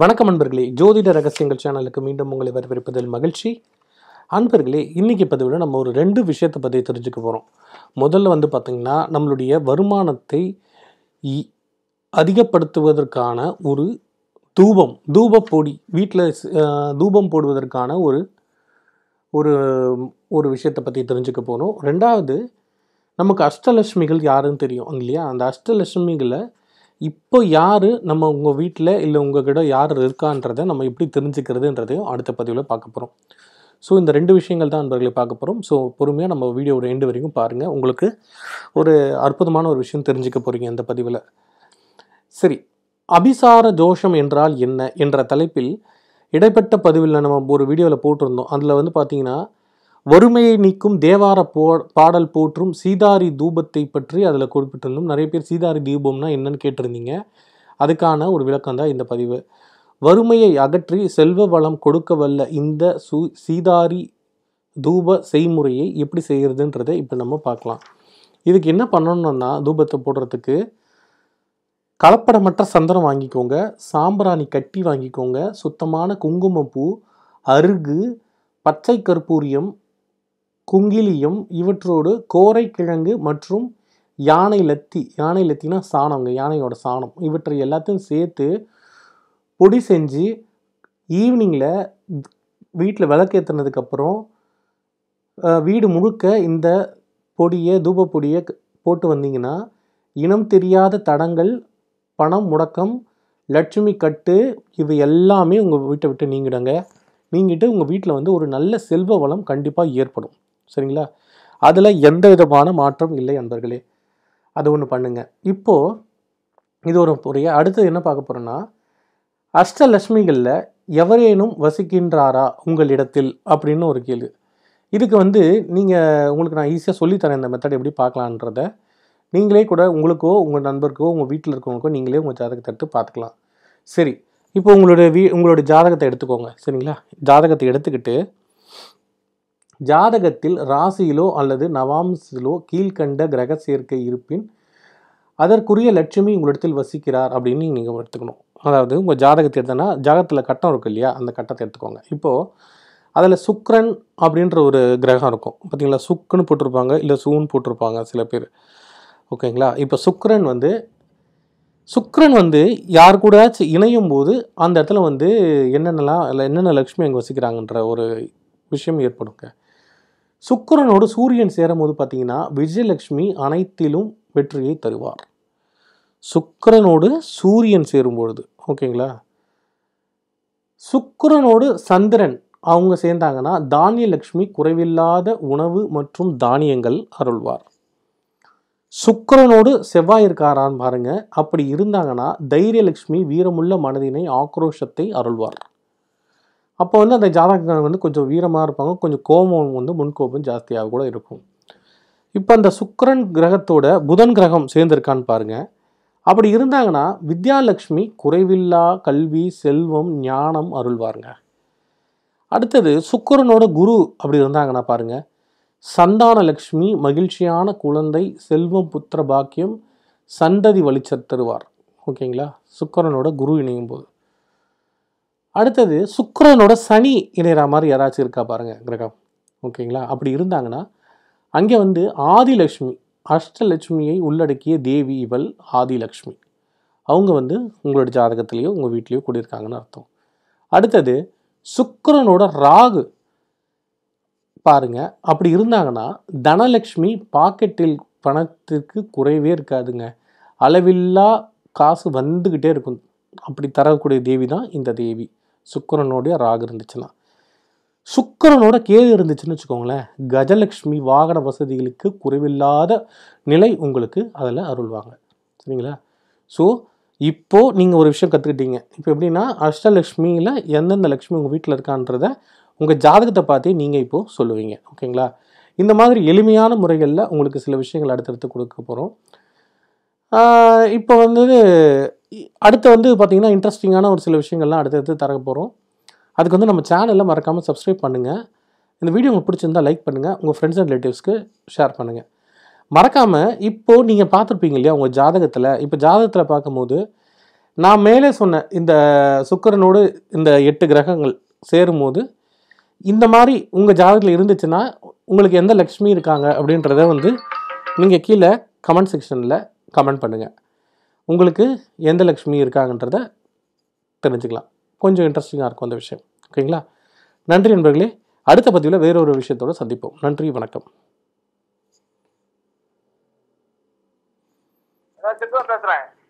வணக்கம் அன்பர்களே ஜோதிட ரகசியங்கள் சேனலுக்கு மீண்டும் உங்களை வரவேற்பதில் மகிழ்ச்சி அன்பர்களே இன்றைக்கி பதிவில் நம்ம ஒரு ரெண்டு விஷயத்தை பற்றி தெரிஞ்சுக்க போகிறோம் முதல்ல வந்து பார்த்திங்கன்னா நம்மளுடைய வருமானத்தை அதிகப்படுத்துவதற்கான ஒரு தூபம் தூபப்பொடி வீட்டில் தூபம் போடுவதற்கான ஒரு ஒரு ஒரு விஷயத்தை பற்றி தெரிஞ்சுக்க போகிறோம் ரெண்டாவது நமக்கு அஷ்டலட்சுமிகள் யாருன்னு தெரியும் இல்லையா அந்த அஷ்டலட்சுமிகளை இப்போ யார் நம்ம உங்கள் வீட்டில் இல்லை உங்கள் கிட்ட யார் இருக்கான்றதை நம்ம எப்படி தெரிஞ்சுக்கிறதுன்றதையும் அடுத்த பதிவில் பார்க்க போகிறோம் ஸோ இந்த ரெண்டு விஷயங்கள் தான் நண்பர்களை பார்க்க போகிறோம் ஸோ பொறுமையாக நம்ம வீடியோவோட எண்டு வரைக்கும் பாருங்கள் உங்களுக்கு ஒரு அற்புதமான ஒரு விஷயம் தெரிஞ்சுக்க போகிறீங்க இந்த பதிவில் சரி அபிசார தோஷம் என்றால் என்ன என்ற தலைப்பில் இடைப்பட்ட பதிவில் நம்ம ஒரு வீடியோவில் போட்டிருந்தோம் அதில் வந்து பார்த்திங்கன்னா வறுமையை நீக்கும் தேவார போ பாடல் போற்றும் சீதாரி தூபத்தை பற்றி அதில் குறிப்பிட்டிருந்தோம் நிறைய பேர் சீதாரி தீபம்னா என்னன்னு கேட்டிருந்தீங்க அதுக்கான ஒரு விளக்கம் தான் இந்த பதிவு வறுமையை அகற்றி செல்வ வளம் கொடுக்க வல்ல இந்த சு சீதாரி தூப செய்முறையை எப்படி செய்கிறதுன்றதை இப்போ நம்ம பார்க்கலாம் இதுக்கு என்ன பண்ணணும்னா தூபத்தை போடுறதுக்கு கலப்படமற்ற சந்தனம் வாங்கிக்கோங்க சாம்பிராணி கட்டி வாங்கிக்கோங்க சுத்தமான குங்குமப்பூ அருகு பச்சை கற்பூரியம் குங்கிலியம் இவற்றோடு கோரைக்கிழங்கு மற்றும் யானை லத்தி யானை லத்தினா அங்கே யானையோட சாணம் இவற்றை எல்லாத்தையும் சேர்த்து பொடி செஞ்சு ஈவினிங்கில் வீட்டில் விளக்கேற்றினதுக்கப்புறம் வீடு முழுக்க இந்த பொடியை தூப பொடியை போட்டு வந்தீங்கன்னா இனம் தெரியாத தடங்கள் பணம் முடக்கம் லட்சுமி கட்டு இது எல்லாமே உங்கள் வீட்டை விட்டு நீங்கிடுங்க நீங்கிட்டு உங்கள் வீட்டில் வந்து ஒரு நல்ல செல்வ வளம் கண்டிப்பாக ஏற்படும் சரிங்களா அதில் எந்த விதமான மாற்றம் இல்லை அன்பர்களே அது ஒன்று பண்ணுங்கள் இப்போது இது ஒரு புரிய அடுத்தது என்ன பார்க்க போகிறோன்னா அஷ்டலட்சுமிகளில் எவரேனும் வசிக்கின்றாரா உங்கள் இடத்தில் அப்படின்னு ஒரு கேள்வி இதுக்கு வந்து நீங்கள் உங்களுக்கு நான் ஈஸியாக சொல்லித்தரேன் இந்த மெத்தட் எப்படி பார்க்கலான்றத நீங்களே கூட உங்களுக்கோ உங்கள் நண்பருக்கோ உங்கள் வீட்டில் இருக்கவங்களுக்கோ நீங்களே உங்கள் ஜாதகத்தை எடுத்து பார்த்துக்கலாம் சரி இப்போ உங்களுடைய வீ உங்களுடைய ஜாதகத்தை எடுத்துக்கோங்க சரிங்களா ஜாதகத்தை எடுத்துக்கிட்டு ஜாதகத்தில் ராசியிலோ அல்லது நவாம்சிலோ கீழ்கண்ட கிரக சேர்க்கை இருப்பின் அதற்குரிய லட்சுமி உங்களிடத்தில் வசிக்கிறார் அப்படின்னு நீங்கள் எடுத்துக்கணும் அதாவது உங்கள் ஜாதகத்தை எடுத்தோன்னா ஜாதகத்தில் கட்டம் இருக்கு இல்லையா அந்த கட்டத்தை எடுத்துக்கோங்க இப்போது அதில் சுக்ரன் அப்படின்ற ஒரு கிரகம் இருக்கும் பார்த்திங்களா சுக்குன்னு போட்டிருப்பாங்க இல்லை சூன்னு போட்டிருப்பாங்க சில பேர் ஓகேங்களா இப்போ சுக்ரன் வந்து சுக்ரன் வந்து யார் கூடாச்சும் இணையும் போது அந்த இடத்துல வந்து என்னென்னலாம் இல்லை என்னென்ன லக்ஷ்மி அங்கே வசிக்கிறாங்கன்ற ஒரு விஷயம் ஏற்படுங்க சுக்கரனோடு சூரியன் சேரும்போது பார்த்தீங்கன்னா விஜயலட்சுமி அனைத்திலும் வெற்றியை தருவார் சுக்கரனோடு சூரியன் சேரும் பொழுது ஓகேங்களா சுக்கரனோடு சந்திரன் அவங்க சேர்ந்தாங்கன்னா தானியலட்சுமி குறைவில்லாத உணவு மற்றும் தானியங்கள் அருள்வார் சுக்கரனோடு செவ்வாய் இருக்காரான்னு பாருங்கள் அப்படி இருந்தாங்கன்னா தைரியலட்சுமி வீரமுள்ள மனதினை ஆக்ரோஷத்தை அருள்வார் அப்போ வந்து அந்த ஜாதகங்கள் வந்து கொஞ்சம் வீரமாக இருப்பாங்க கொஞ்சம் கோபம் வந்து முன்கோபம் ஜாஸ்தியாக கூட இருக்கும் இப்போ அந்த சுக்கரன் கிரகத்தோட புதன் கிரகம் சேர்ந்திருக்கான்னு பாருங்கள் அப்படி இருந்தாங்கன்னா வித்யாலட்சுமி குறைவில்லா கல்வி செல்வம் ஞானம் அருள்வாருங்க அடுத்தது சுக்கரனோட குரு அப்படி இருந்தாங்கன்னா பாருங்கள் சந்தான லக்ஷ்மி மகிழ்ச்சியான குழந்தை செல்வம் புத்திர பாக்கியம் சந்ததி வழிச்சர் தருவார் ஓகேங்களா சுக்கரனோட குரு இணையும் போது அடுத்தது சுக்கரனோட சனி இணைகிற மாதிரி யாராச்சும் இருக்கா பாருங்கள் கிரகம் ஓகேங்களா அப்படி இருந்தாங்கன்னா அங்கே வந்து ஆதிலக்ஷ்மி அஷ்டலட்சுமியை உள்ளடக்கிய தேவி இவள் ஆதிலக்ஷ்மி அவங்க வந்து உங்களோட ஜாதகத்துலேயோ உங்கள் வீட்லேயோ கூடியிருக்காங்கன்னு அர்த்தம் அடுத்தது சுக்கரனோட ராகு பாருங்க அப்படி இருந்தாங்கன்னா தனலக்ஷ்மி பாக்கெட்டில் பணத்திற்கு குறைவே இருக்காதுங்க அளவில்லா காசு வந்துக்கிட்டே இருக்கும் அப்படி தரக்கூடிய தேவி தான் இந்த தேவி சுக்கரனுடைய ராகு இருந்துச்சுன்னா சுக்கரனோட கேது இருந்துச்சுன்னு வச்சுக்கோங்களேன் கஜலக்ஷ்மி வாகன வசதிகளுக்கு குறைவில்லாத நிலை உங்களுக்கு அதில் அருள்வாங்க சரிங்களா ஸோ இப்போது நீங்கள் ஒரு விஷயம் கற்றுக்கிட்டீங்க இப்போ எப்படின்னா அஷ்டலக்ஷ்மியில் எந்தெந்த லக்ஷ்மி உங்கள் வீட்டில் இருக்கான்றத உங்கள் ஜாதகத்தை பார்த்தே நீங்கள் இப்போது சொல்லுவீங்க ஓகேங்களா இந்த மாதிரி எளிமையான முறைகளில் உங்களுக்கு சில விஷயங்கள் அடுத்தடுத்து கொடுக்க போகிறோம் இப்போ வந்து அடுத்து வந்து பார்த்திங்கன்னா இன்ட்ரெஸ்டிங்கான ஒரு சில விஷயங்கள்லாம் அடுத்தடுத்து தரக்க போகிறோம் அதுக்கு வந்து நம்ம சேனலில் மறக்காமல் சப்ஸ்கிரைப் பண்ணுங்கள் இந்த வீடியோ உங்களுக்கு பிடிச்சிருந்தால் லைக் பண்ணுங்கள் உங்கள் ஃப்ரெண்ட்ஸ் அண்ட் ரிலேட்டிவ்ஸ்க்கு ஷேர் பண்ணுங்கள் மறக்காமல் இப்போது நீங்கள் பார்த்துருப்பீங்க இல்லையா உங்கள் ஜாதகத்தில் இப்போ ஜாதகத்தில் பார்க்கும்போது நான் மேலே சொன்ன இந்த சுக்கரனோடு இந்த எட்டு கிரகங்கள் சேரும்போது இந்த மாதிரி உங்கள் ஜாதகத்தில் இருந்துச்சுன்னா உங்களுக்கு எந்த லக்ஷ்மி இருக்காங்க அப்படின்றத வந்து நீங்கள் கீழே கமெண்ட் செக்ஷனில் கமெண்ட் பண்ணுங்கள் உங்களுக்கு எந்த லக்ஷ்மி இருக்காங்கன்றத தெரிஞ்சுக்கலாம் கொஞ்சம் இன்ட்ரெஸ்டிங்காக இருக்கும் அந்த விஷயம் ஓகேங்களா நன்றி நண்பர்களே அடுத்த பதிவில் வேறொரு விஷயத்தோடு சந்திப்போம் நன்றி வணக்கம் பேசுகிறேன்